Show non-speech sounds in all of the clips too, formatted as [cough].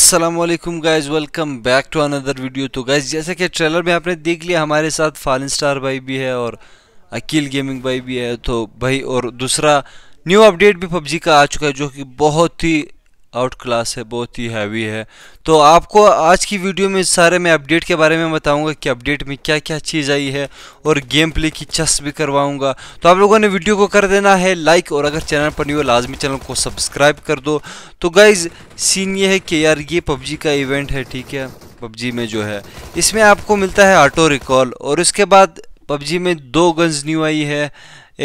Aslam guys welcome back to another video तो guys जैसे कि ट्रेलर में आपने देख लिया हमारे साथ फालन स्टार भाई भी है और अकील गेमिंग भाई भी है तो भाई और दूसरा न्यू अपडेट भी पबजी का आ चुका है जो कि बहुत ही आउट क्लास है बहुत ही हैवी है तो आपको आज की वीडियो में सारे मैं अपडेट के बारे में बताऊंगा कि अपडेट में क्या क्या चीज़ आई है और गेम प्ले की चस भी करवाऊंगा तो आप लोगों ने वीडियो को कर देना है लाइक और अगर चैनल पर नहीं हो लाजमी चैनल को सब्सक्राइब कर दो तो गाइज़ सीन ये है कि यार ये पबजी का इवेंट है ठीक है पबजी में जो है इसमें आपको मिलता है ऑटो रिकॉल और इसके बाद पबजी में दो गन्स न्यू आई है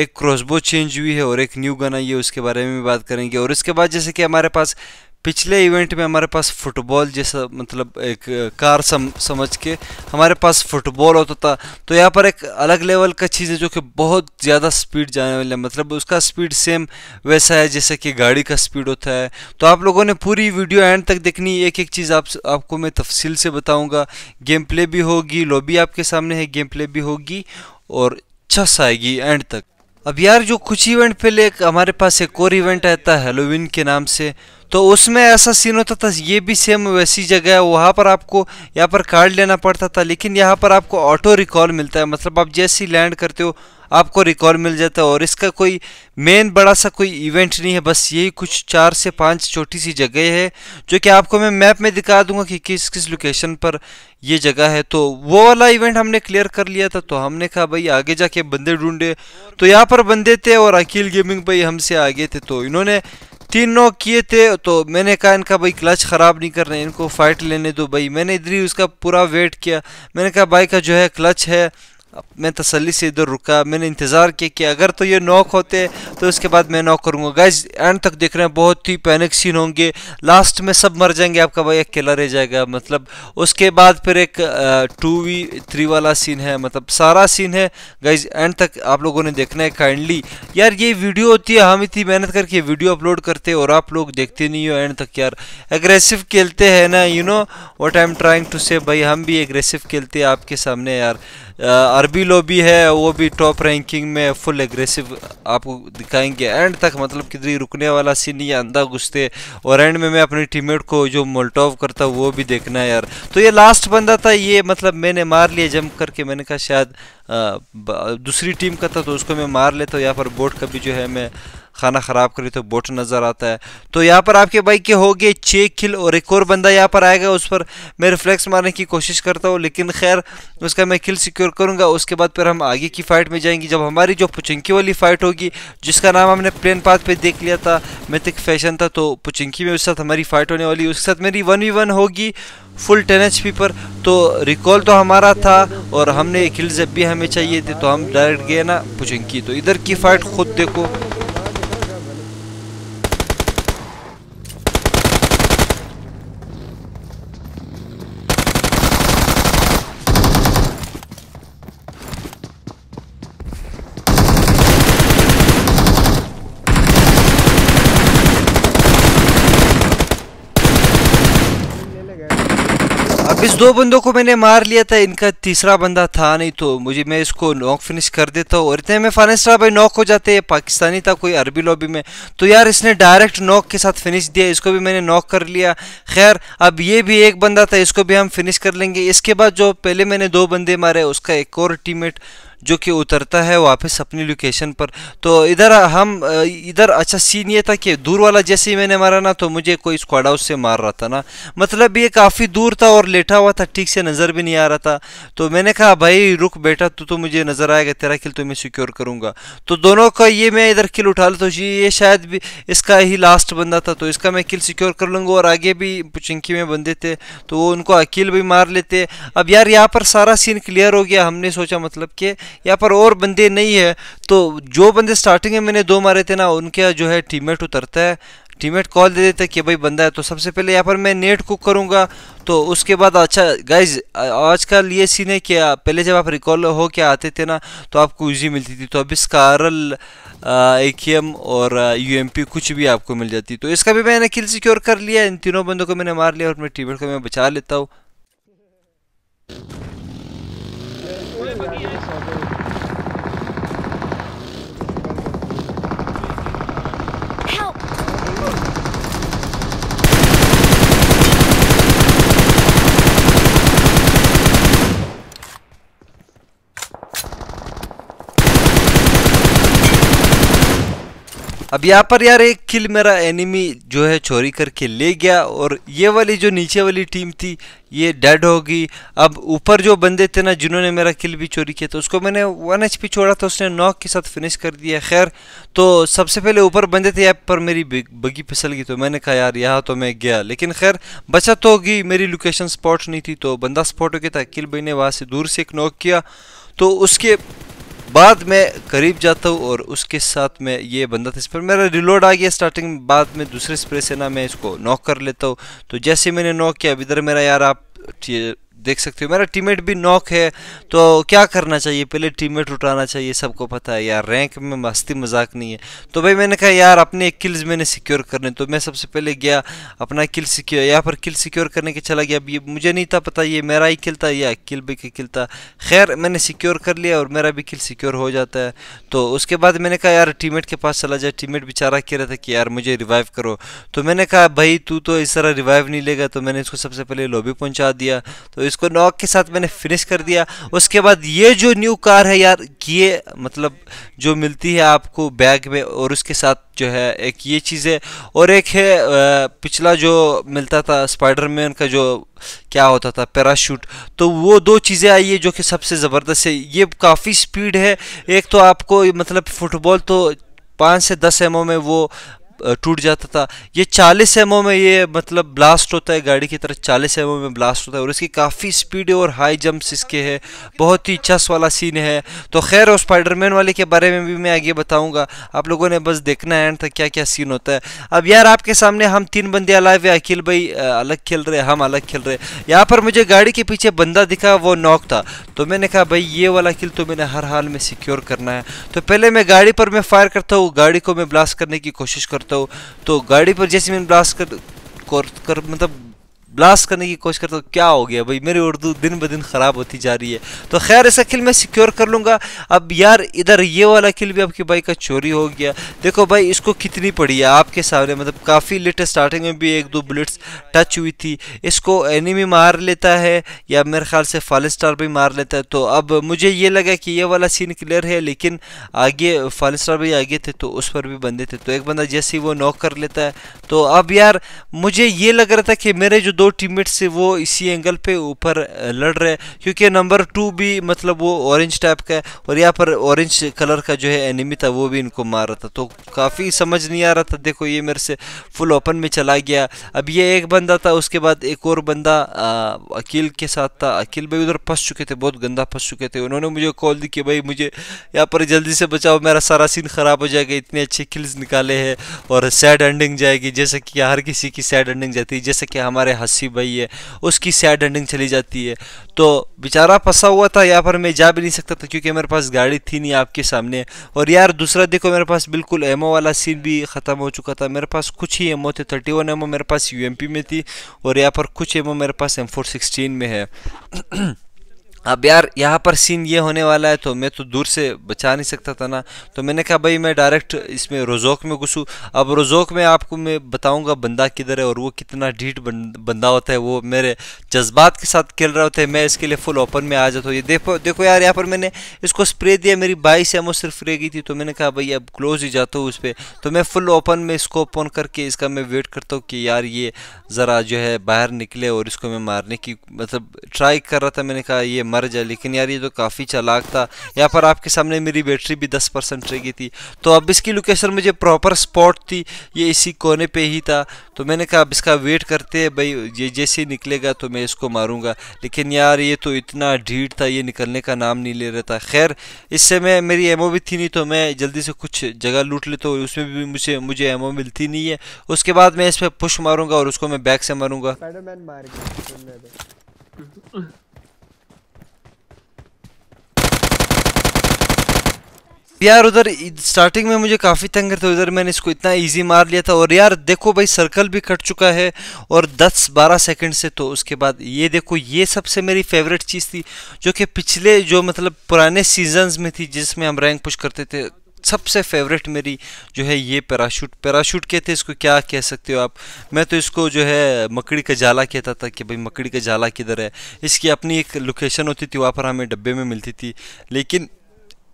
एक क्रॉसबो चेंज हुई है और एक न्यू गन आई है उसके बारे में भी बात करेंगे और इसके बाद जैसे कि हमारे पास पिछले इवेंट में हमारे पास फुटबॉल जैसा मतलब एक कार सम, समझ के हमारे पास फुटबॉल होता था तो यहाँ पर एक अलग लेवल का चीज़ है जो कि बहुत ज़्यादा स्पीड जाने वाली है मतलब उसका स्पीड सेम वैसा है जैसे कि गाड़ी का स्पीड होता है तो आप लोगों ने पूरी वीडियो एंड तक देखनी एक एक चीज़ आप आपको मैं तफसील से बताऊँगा गेम प्ले भी होगी लॉबी आपके सामने है गेम प्ले भी होगी और अच्छा आएगी एंड तक अब यार जो कुछ इवेंट पहले हमारे पास एक और इवेंट आया था हेलोविन के नाम से तो उसमें ऐसा सीन होता था ये भी सेम वैसी जगह है वहाँ पर आपको यहाँ पर कार्ड लेना पड़ता था लेकिन यहाँ पर आपको ऑटो रिकॉल मिलता है मतलब आप जैसे ही लैंड करते हो आपको रिकॉर्ड मिल जाता है और इसका कोई मेन बड़ा सा कोई इवेंट नहीं है बस यही कुछ चार से पांच छोटी सी जगह है जो कि आपको मैं मैप में दिखा दूंगा कि किस किस लोकेशन पर ये जगह है तो वो वाला इवेंट हमने क्लियर कर लिया था तो हमने कहा भाई आगे जाके बंदे ढूंढे तो यहाँ पर बंदे थे और अकील गेमिंग भाई हमसे आगे थे तो इन्होंने तीन नौ किए थे तो मैंने कहा इनका भाई क्लच ख़राब नहीं कर रहे इनको फाइट लेने दो भाई मैंने इधर ही उसका पूरा वेट किया मैंने कहा भाई का जो है क्लच है मैं तसल्ली से इधर रुका मैंने इंतज़ार किया कि अगर तो ये नॉक होते तो उसके बाद मैं नॉक करूँगा गाइज एंड तक देख रहे हैं बहुत ही पैनिक सीन होंगे लास्ट में सब मर जाएंगे आपका भाई अकेला रह जाएगा मतलब उसके बाद फिर एक टू वी थ्री वाला सीन है मतलब सारा सीन है गाइज एंड तक आप लोगों ने देखना है काइंडली यार ये वीडियो होती है हम इतनी मेहनत करके वीडियो अपलोड करते और आप लोग देखते नहीं हो एंड तक यार एग्रेसिव खेलते हैं ना you know what I am trying to say भाई हम भी एग्रेसिव खेलते हैं आपके सामने यार अरबी भी है वो भी टॉप रैंकिंग में फुल एग्रेसिव आपको दिखाएंगे एंड तक मतलब किधर रुकने वाला सीन नहीं अंदा घुसते और एंड में मैं अपने टीममेट को जो मोल्टॉव करता वो भी देखना है यार तो ये लास्ट बंदा था ये मतलब मैंने मार लिया जंप करके मैंने कहा शायद दूसरी टीम का था तो उसको मैं मार लेता हूँ यहाँ पर बोट का भी जो है मैं खाना ख़राब करी तो बोट नज़र आता है तो यहाँ पर आपके बाइक के हो गए छः खिल और एक और बंदा यहाँ पर आएगा उस पर मैं रिफ्लेक्स मारने की कोशिश करता हूँ लेकिन खैर उसका मैं खिल सिक्योर करूँगा उसके बाद फिर हम आगे की फ़ाइट में जाएंगे जब हमारी जो पुचिंकी वाली फ़ाइट होगी जिसका नाम हमने प्लेन पाथ पर देख लिया था मैथिक फैशन था तो पुचिंकी में उस साथ हमारी फ़ाइट होने वाली उसके साथ मेरी वन वी वन होगी फुल टेन एच पी पर तो रिकॉल तो हमारा था और हमने खिल जब भी हमें चाहिए थे तो हम डायरेक्ट गए ना पुचंकी तो इधर की फ़ाइट खुद देखो अब इस दो बंदों को मैंने मार लिया था इनका तीसरा बंदा था नहीं तो मुझे मैं इसको नॉक फिनिश कर देता हूँ और इतने में फानसरा भाई नॉक हो जाते हैं पाकिस्तानी था कोई अरबी लॉबी में तो यार इसने डायरेक्ट नॉक के साथ फिनिश दिया इसको भी मैंने नॉक कर लिया खैर अब ये भी एक बंदा था इसको भी हम फिनिश कर लेंगे इसके बाद जो पहले मैंने दो बंदे मारे उसका एक और टीममेट जो कि उतरता है वापस अपनी लोकेशन पर तो इधर हम इधर अच्छा सीन ये था कि दूर वाला जैसे ही मैंने मारा ना तो मुझे कोई स्क्वाड हाउस से मार रहा था ना मतलब ये काफ़ी दूर था और लेटा हुआ था ठीक से नज़र भी नहीं आ रहा था तो मैंने कहा भाई रुक बेटा तू तो मुझे नज़र आएगा तेरा किल तो मैं सिक्योर करूँगा तो दोनों का ये मैं इधर किल उठा लेता तो ये शायद भी इसका ही लास्ट बंदा था तो इसका मैं किल सिक्योर कर लूँगा और आगे भी चिंकी में बंदे थे तो वो उनको अकील भी मार लेते अब यार यहाँ पर सारा सीन क्लियर हो गया हमने सोचा मतलब कि यहाँ पर और बंदे नहीं है तो जो बंदे स्टार्टिंग में मैंने दो मारे थे ना उनके जो है टीममेट उतरता है टीममेट कॉल दे देते कि भाई बंदा है तो सबसे पहले यहाँ पर मैं नेट कुक करूँगा तो उसके बाद अच्छा गाइज आज का लिए सीन है कि पहले जब आप रिकॉल हो के आते थे ना तो आपको ईजी मिलती थी तो अभी स्कारल एकेएम और यूएमपी कुछ भी आपको मिल जाती तो इसका भी मैंने किल सिक्योर कर लिया इन तीनों बंदों को मैंने मार लिया और अपने टीममेट को मैं बचा लेता हूँ अब यहाँ पर यार एक किल मेरा एनिमी जो है चोरी करके ले गया और ये वाली जो नीचे वाली टीम थी ये डेड होगी अब ऊपर जो बंदे थे ना जिन्होंने मेरा किल भी चोरी किया तो उसको मैंने वन एच पी छोड़ा था उसने नॉक के साथ फिनिश कर दिया खैर तो सबसे पहले ऊपर बंदे थे यहाँ पर मेरी बगी फिसल गई तो मैंने कहा यार यहाँ तो मैं गया लेकिन खैर बचत तो होगी मेरी लोकेशन स्पॉट नहीं थी तो बंदा स्पॉट हो गया था किल भाई ने वहाँ से दूर से एक नॉक किया तो उसके बाद में करीब जाता हूँ और उसके साथ में ये बंदा था इस पर मेरा रिलोड आ गया स्टार्टिंग बाद में दूसरे स्प्रे से ना मैं इसको नॉक कर लेता हूँ तो जैसे मैंने नॉक किया इधर मेरा यार आप देख सकते हो मेरा टीममेट भी नॉक है तो क्या करना चाहिए पहले टीममेट उठाना चाहिए सबको पता है यार रैंक में मस्ती मजाक नहीं है तो भाई मैंने कहा यार अपने किल्स मैंने सिक्योर करने तो मैं सबसे पहले गया अपना किल सिक्योर यहाँ पर किल सिक्योर करने के चला गया अब ये मुझे नहीं था पता ये मेरा ही किल था या किल भी का किल था खैर मैंने सिक्योर कर लिया और मेरा भी किल सिक्योर हो जाता है तो उसके बाद मैंने कहा यार टीम के पास चला जाए मेट बेचारा कह रहा था कि यार मुझे रिवाइव करो तो मैंने कहा भाई तू तो इस तरह रिवाइव नहीं लेगा तो मैंने इसको सबसे पहले लॉबी पहुँचा दिया तो इस इसको नॉक के साथ मैंने फिनिश कर दिया उसके बाद ये जो न्यू कार है यार ये मतलब जो मिलती है आपको बैग में और उसके साथ जो है एक ये चीज़ है और एक है पिछला जो मिलता था स्पाइडरमैन का जो क्या होता था पैराशूट तो वो दो चीज़ें आई है जो कि सबसे ज़बरदस्त है ये काफ़ी स्पीड है एक तो आपको मतलब फुटबॉल तो पाँच से दस एम में वो टूट जाता था ये चालीस एम में ये मतलब ब्लास्ट होता है गाड़ी की तरह चालीस एम में ब्लास्ट होता है और इसकी काफ़ी स्पीड और हाई जंप्स इसके है बहुत ही चस वाला सीन है तो खैर और स्पाइडरमैन वाले के बारे में भी मैं आगे बताऊँगा आप लोगों ने बस देखना है एंड तक क्या क्या सीन होता है अब यार आपके सामने हम तीन बंदे अलाए हुए अखिल भाई अलग खेल रहे हम अलग खेल रहे यहाँ पर मुझे गाड़ी के पीछे बंदा दिखा वो नॉक था तो मैंने कहा भाई ये वाला किल तो मैंने हर हाल में सिक्योर करना है तो पहले मैं गाड़ी पर मैं फायर करता हूँ गाड़ी को मैं ब्लास्ट करने की कोशिश करता हूँ तो गाड़ी पर जैसे मैंने ब्लास्ट कर, कर, कर मतलब ब्लास्ट करने की कोशिश करता हूँ क्या हो गया भाई मेरी उर्दू दिन ब दिन ख़राब होती जा रही है तो खैर ऐसा किल मैं सिक्योर कर लूँगा अब यार इधर ये वाला किल भी आपकी बाइक का चोरी हो गया देखो भाई इसको कितनी पड़ी है आपके सामने मतलब काफ़ी लेटेस्ट स्टार्टिंग में भी एक दो बुलेट्स टच हुई थी इसको एनिमी मार लेता है या मेरे ख्याल से फाल स्टार भी मार लेता है तो अब मुझे ये लगा कि ये वाला सीन क्लियर है लेकिन आगे फाल स्टार भी आगे थे तो उस पर भी बंदे थे तो एक बंदा जैसे ही वो नॉक कर लेता है तो अब यार मुझे ये लग रहा था कि मेरे जो दो दो टीममेट से वो इसी एंगल पे ऊपर लड़ रहे हैं क्योंकि नंबर टू भी मतलब वो ऑरेंज टाइप का है और यहाँ पर ऑरेंज कलर का जो है एनिमी था वो भी इनको मार रहा था तो काफ़ी समझ नहीं आ रहा था देखो ये मेरे से फुल ओपन में चला गया अब ये एक बंदा था उसके बाद एक और बंदा अकील के साथ था अकील भाई उधर फंस चुके थे बहुत गंदा फंस चुके थे उन्होंने मुझे कॉल दी कि भाई मुझे यहाँ पर जल्दी से बचाओ मेरा सारा सीन ख़राब हो जाएगा इतने अच्छे किल्स निकाले हैं और सैड एंडिंग जाएगी जैसे कि हर किसी की सैड एंडिंग जाती है जैसे कि हमारे हंस सी भाई है उसकी सैड एंडिंग चली जाती है तो बेचारा फंसा हुआ था यहाँ पर मैं जा भी नहीं सकता था क्योंकि मेरे पास गाड़ी थी नहीं आपके सामने और यार दूसरा देखो मेरे पास बिल्कुल एमओ वाला सीन भी ख़त्म हो चुका था मेरे पास कुछ ही एमओ थे थर्टी वन एमओ मेरे पास यूएमपी में थी और यहाँ पर कुछ एमओ मेरे पास एम फोर सिक्सटीन में है [clears throat] अब यार यहाँ पर सीन ये होने वाला है तो मैं तो दूर से बचा नहीं सकता था ना तो मैंने कहा भाई मैं डायरेक्ट इसमें रोज़ोक में घुसूँ अब रोज़ोक में आपको मैं बताऊँगा बंदा किधर है और वो कितना ढीठ बंदा होता है वो मेरे जज्बात के साथ खेल रहा होता है मैं इसके लिए फुल ओपन में आ जाता हूँ ये देखो देखो यार यहाँ पर मैंने इसको स्प्रे दिया मेरी बाईस एमओ सिर्फ रह गई थी तो मैंने कहा भाई अब क्लोज ही जाता हूँ उस पर तो मैं फुल ओपन में इसको ओपन करके इसका मैं वेट करता हूँ कि यार ये ज़रा जो है बाहर निकले और इसको मैं मारने की मतलब ट्राई कर रहा था मैंने कहा ये मर जाए लेकिन यार ये तो काफ़ी चलाक था यहाँ पर आपके सामने मेरी बैटरी भी दस परसेंट रह गई थी तो अब इसकी लोकेशन मुझे प्रॉपर स्पॉट थी ये इसी कोने पे ही था तो मैंने कहा अब इसका वेट करते हैं भाई ये जैसे निकलेगा तो मैं इसको मारूंगा लेकिन यार ये तो इतना ढीठ था ये निकलने का नाम नहीं ले रहा था खैर इससे मैं मेरी एमओ भी थी नहीं तो मैं जल्दी से कुछ जगह लूट लेता तो हूँ उसमें भी मुझे मुझे एमओ मिलती नहीं है उसके बाद मैं इस पर पुश मारूंगा और उसको मैं बैक से मारूँगा यार उधर स्टार्टिंग में मुझे काफ़ी तंग करता उधर मैंने इसको इतना इजी मार लिया था और यार देखो भाई सर्कल भी कट चुका है और 10-12 सेकंड से तो उसके बाद ये देखो ये सबसे मेरी फेवरेट चीज़ थी जो कि पिछले जो मतलब पुराने सीजन्स में थी जिसमें हम रैंक पुश करते थे सबसे फेवरेट मेरी जो है ये पैराशूट पैराशूट कहते इसको क्या कह सकते हो आप मैं तो इसको जो है मकड़ी का जाला कहता था कि भाई मकड़ी का जाला किधर है इसकी अपनी एक लोकेशन होती थी वहाँ पर हमें डब्बे में मिलती थी लेकिन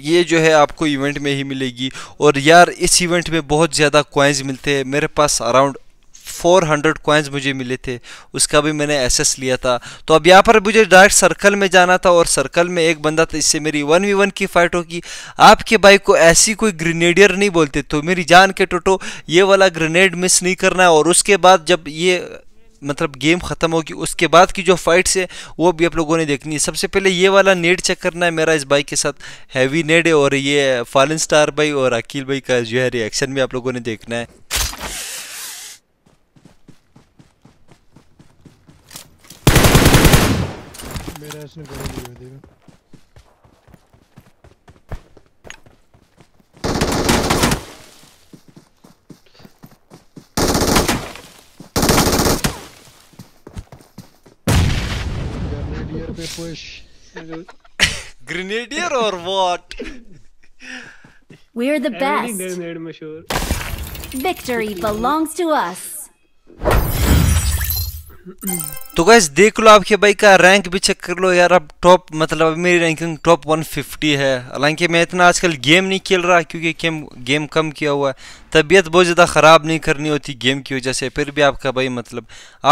ये जो है आपको इवेंट में ही मिलेगी और यार इस इवेंट में बहुत ज़्यादा कॉइन्स मिलते हैं मेरे पास अराउंड 400 कॉइन्स मुझे मिले थे उसका भी मैंने एसेस लिया था तो अब यहाँ पर मुझे डायरेक्ट सर्कल में जाना था और सर्कल में एक बंदा था इससे मेरी वन वी वन की फाइट होगी आपके बाइक को ऐसी कोई ग्रेनेडियर नहीं बोलते तो मेरी जान के टोटो ये वाला ग्रेनेड मिस नहीं करना है और उसके बाद जब ये मतलब गेम ख़त्म होगी उसके बाद की जो फाइट्स है वो भी आप लोगों ने देखनी है सबसे पहले ये वाला नेट चेक करना है मेरा इस बाइक के साथ हैवी नेट है और ये फालन स्टार भाई और अकील भाई का जो है रिएक्शन भी आप लोगों ने देखना है मेरा Grenadier or what? we We're the best. Victory belongs to us. तो गैस देख लो आपके भाई का रैंक भी चेक कर लो यार अब टॉप मतलब मेरी रैंकिंग टॉप 150 है हालांकि मैं इतना आजकल गेम नहीं खेल रहा क्योंकि गेम गेम कम किया हुआ है तबीयत बहुत ज़्यादा ख़राब नहीं करनी होती गेम की वजह से फिर भी आपका भाई मतलब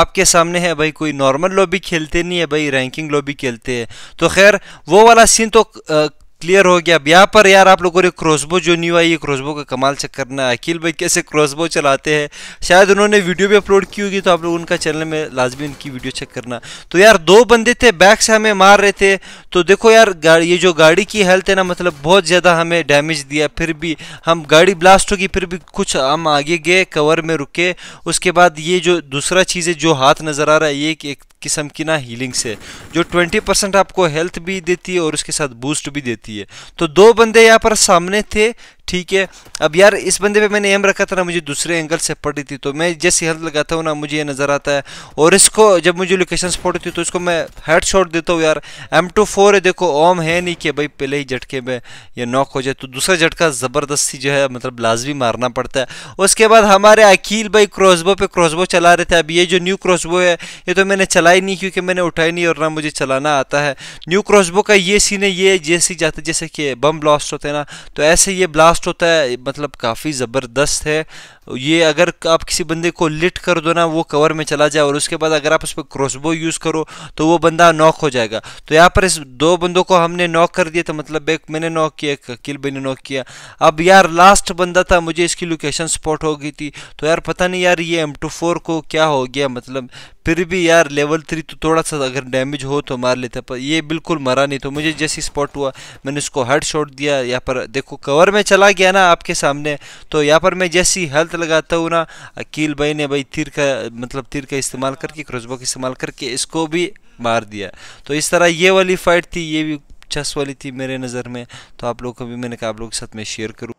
आपके सामने है भाई कोई नॉर्मल लॉबी खेलते नहीं है भाई रैंकिंग लॉबी खेलते हैं तो खैर वो वाला सीन तो आ, क्लियर हो गया अब यहाँ पर यार आप लोगों ने क्रॉसबो जो नहीं हुआ ये क्रॉसबो का कमाल चेक करना है अखिल भाई कैसे क्रॉसबो चलाते हैं शायद उन्होंने वीडियो भी अपलोड की होगी तो आप लोग उनका चैनल में लाजमी उनकी वीडियो चेक करना तो यार दो बंदे थे बैक से हमें मार रहे थे तो देखो यार ये जो गाड़ी की हेल्थ है ना मतलब बहुत ज़्यादा हमें डैमेज दिया फिर भी हम गाड़ी ब्लास्ट होगी फिर भी कुछ हम आगे गए कवर में रुके उसके बाद ये जो दूसरा चीज़ है जो हाथ नज़र आ रहा है ये एक किस्म की ना हीलिंग से जो 20 परसेंट आपको हेल्थ भी देती है और उसके साथ बूस्ट भी देती है तो दो बंदे यहाँ पर सामने थे ठीक है अब यार इस बंदे पे मैंने एम रखा था ना मुझे दूसरे एंगल से पड़ रही थी तो मैं जैसे हेल्थ लगाता हूँ ना मुझे ये नज़र आता है और इसको जब मुझे लोकेशन पड़ रही थी तो इसको मैं हेड शॉट देता हूँ यार एम टू फोर है देखो ओम है नहीं कि भाई पहले ही झटके में ये नॉक हो जाए तो दूसरा झटका ज़बरदस्ती जो है मतलब लाजमी मारना पड़ता है उसके बाद हमारे अकील भाई क्रॉसबो पे क्रॉसबो चला रहे थे अब ये जो न्यू क्रॉसबो है ये तो मैंने चलाई नहीं क्योंकि मैंने उठाई नहीं और ना मुझे चलाना आता है न्यू क्रॉसबो का ये सीन है ये जैसे जाते जैसे कि बम ब्लास्ट होते हैं ना तो ऐसे ये ब्लास्ट फास्ट होता है मतलब काफ़ी ज़बरदस्त है ये अगर आप किसी बंदे को लिट कर दो ना वो कवर में चला जाए और उसके बाद अगर आप उस पर क्रॉसबो यूज़ करो तो वो बंदा नॉक हो जाएगा तो यहाँ पर इस दो बंदों को हमने नॉक कर दिया था मतलब एक मैंने नॉक किया एक किल भाई ने नॉक किया अब यार लास्ट बंदा था मुझे इसकी लोकेशन स्पॉट हो गई थी तो यार पता नहीं यार ये एम टू फोर को क्या हो गया मतलब फिर भी यार लेवल थ्री तो थोड़ा सा अगर डैमेज हो तो मार लेते पर ये बिल्कुल मरा नहीं तो मुझे जैसी स्पॉट हुआ मैंने उसको हेड शॉट दिया यहाँ पर देखो कवर में चला आ गया ना आपके सामने तो यहाँ पर मैं जैसी हेल्थ लगाता हूँ ना अकील भाई ने भाई तीर का मतलब तीर का इस्तेमाल करके क्रोजबो का इस्तेमाल करके इसको भी मार दिया तो इस तरह ये वाली फाइट थी ये भी चस वाली थी मेरे नज़र में तो आप लोग को भी मैंने कहा आप लोग के साथ मैं शेयर करूँ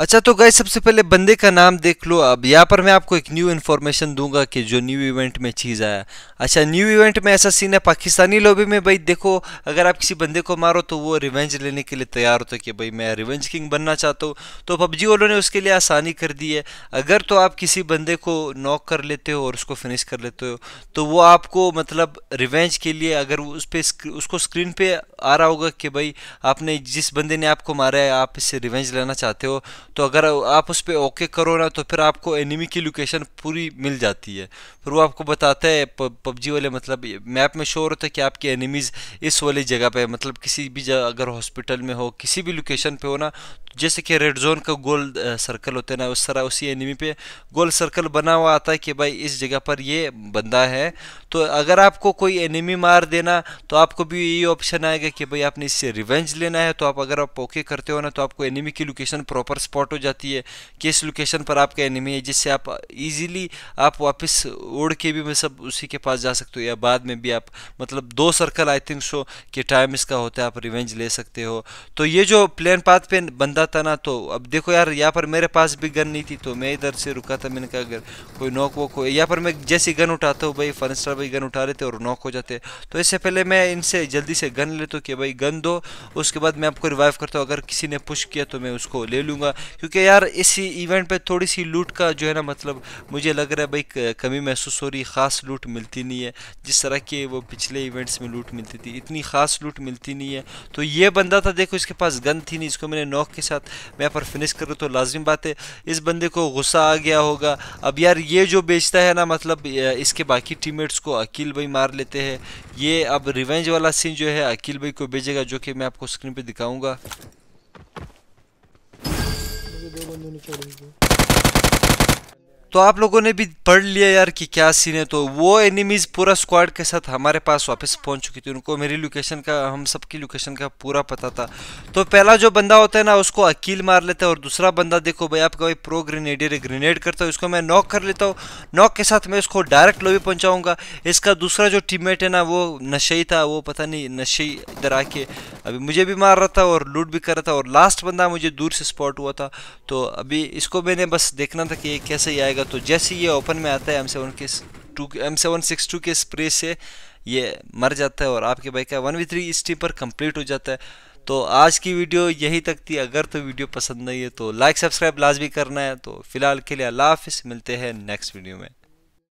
अच्छा तो गए सबसे पहले बंदे का नाम देख लो अब यहाँ पर मैं आपको एक न्यू इन्फॉर्मेशन दूंगा कि जो न्यू इवेंट में चीज़ आया अच्छा न्यू इवेंट में ऐसा सीन है पाकिस्तानी लॉबी में भाई देखो अगर आप किसी बंदे को मारो तो वो रिवेंज लेने के लिए तैयार होता है कि भाई मैं रिवेंज किंग बनना चाहता हूँ तो पबजी वालों ने उसके लिए आसानी कर दी है अगर तो आप किसी बंदे को नॉक कर लेते हो और उसको फिनिश कर लेते हो तो वो आपको मतलब रिवेंज के लिए अगर उस पर उसको स्क्रीन पर आ रहा होगा कि भाई आपने जिस बंदे ने आपको मारा है आप इससे रिवेंज लेना चाहते हो तो अगर आप उस पर ओके करो ना तो फिर आपको एनिमी की लोकेशन पूरी मिल जाती है फिर वो आपको बताता है पबजी वाले मतलब मैप में शोर होता है कि आपकी एनिमीज़ इस वाली जगह पे मतलब किसी भी जगह अगर हॉस्पिटल में हो किसी भी लोकेशन पे हो ना तो जैसे कि रेड जोन का गोल सर्कल होता है ना उस तरह उसी एनिमी पे गोल सर्कल बना हुआ आता है कि भाई इस जगह पर ये बंदा है तो अगर आपको कोई एनिमी मार देना तो आपको भी यही ऑप्शन आएगा कि भाई आपने इससे रिवेंज लेना है तो आप अगर आप ओके करते हो ना तो आपको एनिमी की लोकेशन प्रॉपर स्पॉट शॉर्ट हो जाती है किस लोकेशन पर आपका एनिमी है जिससे आप इजीली आप वापस उड़ के भी मतलब उसी के पास जा सकते हो या बाद में भी आप मतलब दो सर्कल आई थिंक सो कि टाइम इसका होता है आप रिवेंज ले सकते हो तो ये जो प्लेन पाथ पे बंदा था ना तो अब देखो यार यहाँ पर मेरे पास भी गन नहीं थी तो मैं इधर से रुका था मैंने कहा अगर कोई नॉक वॉक हो या पर मैं जैसी गन उठाता हूँ भाई फन स्टार भाई गन उठा लेते और नॉक हो जाते तो इससे पहले मैं इनसे जल्दी से गन लेता हूँ कि भाई गन दो उसके बाद मैं आपको रिवाइव करता हूँ अगर किसी ने पुश किया तो मैं उसको ले लूँगा क्योंकि यार इसी इवेंट पे थोड़ी सी लूट का जो है ना मतलब मुझे लग रहा है भाई कमी महसूस हो रही ख़ास लूट मिलती नहीं है जिस तरह के वो पिछले इवेंट्स में लूट मिलती थी इतनी ख़ास लूट मिलती नहीं है तो ये बंदा था देखो इसके पास गन थी नहीं इसको मैंने नॉक के साथ मैं यहाँ पर फिनिश कर तो लाजमी बात है इस बंदे को गुस्सा आ गया होगा अब यार ये जो बेचता है ना मतलब इसके बाकी टीम को अकील भाई मार लेते हैं ये अब रिवेंज वाला सीन जो है अकील भाई को भेजेगा जो कि मैं आपको स्क्रीन पे दिखाऊंगा बंदों ने छोड़ दी तो आप लोगों ने भी पढ़ लिया यार कि क्या सीन है तो वो एनिमीज पूरा स्क्वाड के साथ हमारे पास वापस पहुंच चुकी थी उनको मेरी लोकेशन का हम सबकी लोकेशन का पूरा पता था तो पहला जो बंदा होता है ना उसको अकील मार लेता है और दूसरा बंदा देखो भाई आपका भाई प्रो ग्रेनेडियर ग्रेनेड करता है उसको मैं नॉक कर लेता हूँ नॉक के साथ मैं उसको डायरेक्ट लोबी पहुँचाऊँगा इसका दूसरा जो टीम है ना वो ही था वो पता नहीं नशे इधर आके अभी मुझे भी मार रहा था और लूट भी कर रहा था और लास्ट बंदा मुझे दूर से स्पॉट हुआ था तो अभी इसको मैंने बस देखना था कि कैसे ही आएगा जाएगा तो जैसे ये ओपन में आता है एम सेवन के two M seven six two के स्प्रे से ये मर जाता है और आपके बाइक का वन वी थ्री स्टीपर कम्प्लीट हो जाता है तो आज की वीडियो यही तक थी अगर तो वीडियो पसंद नहीं है तो लाइक सब्सक्राइब लाजमी करना है तो फिलहाल के लिए अल्लाह हाफिज़ मिलते हैं नेक्स्ट वीडियो में